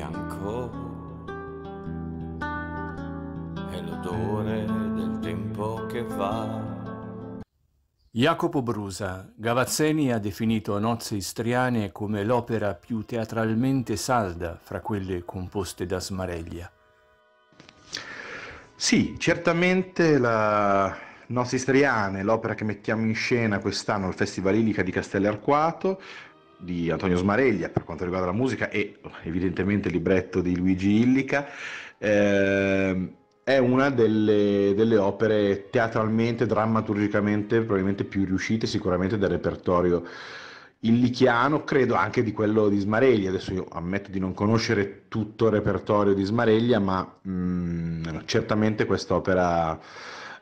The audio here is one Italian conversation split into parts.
ancora e l'odore del tempo che va. Jacopo Brusa, Gavazzeni ha definito Nozze istriane come l'opera più teatralmente salda fra quelle composte da Smareglia. Sì, certamente la Nozze istriane, l'opera che mettiamo in scena quest'anno al Festival Ilica di Castellarquato, di Antonio Smareglia per quanto riguarda la musica e evidentemente il libretto di Luigi Illica. Eh, è una delle, delle, opere teatralmente, drammaturgicamente probabilmente più riuscite sicuramente del repertorio illichiano, credo anche di quello di Smareglia. Adesso io ammetto di non conoscere tutto il repertorio di Smareglia, ma mh, mm, certamente quest'opera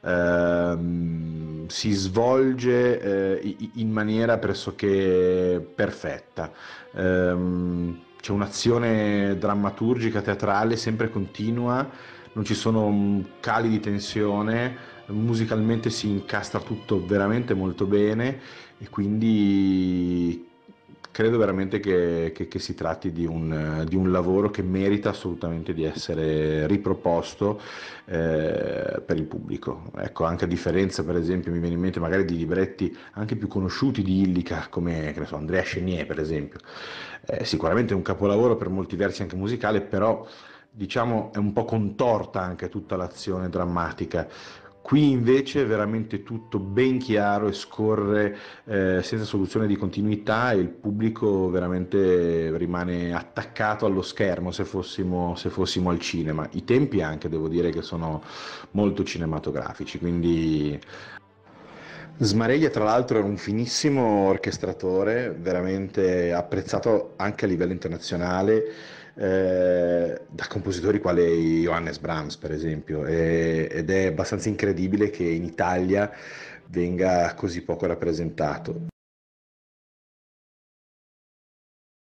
ehm, si svolge eh, in maniera pressoché perfetta. Ehm, c'è un'azione drammaturgica, teatrale, sempre continua, non ci sono mm, cali di tensione, musicalmente si incastra tutto veramente molto bene e quindi credo veramente che, che, che si tratti di un, di un, lavoro che merita assolutamente di essere riproposto eh, per il pubblico. Ecco, anche a differenza, per esempio, mi viene in mente magari di libretti anche più conosciuti di Illica, come so, Andrea Chenier, per esempio. Eh, sicuramente è un capolavoro per molti versi anche musicale, però diciamo è un po' contorta anche tutta l'azione drammatica Qui invece è veramente tutto ben chiaro e scorre eh, senza soluzione di continuità e il pubblico veramente rimane attaccato allo schermo se fossimo, se fossimo, al cinema. I tempi anche devo dire che sono molto cinematografici, quindi... Smareglia tra l'altro era un finissimo orchestratore, veramente apprezzato anche a livello internazionale. Eh, da compositori quali Johannes Brahms, per esempio, e, ed è abbastanza incredibile che in Italia venga così poco rappresentato.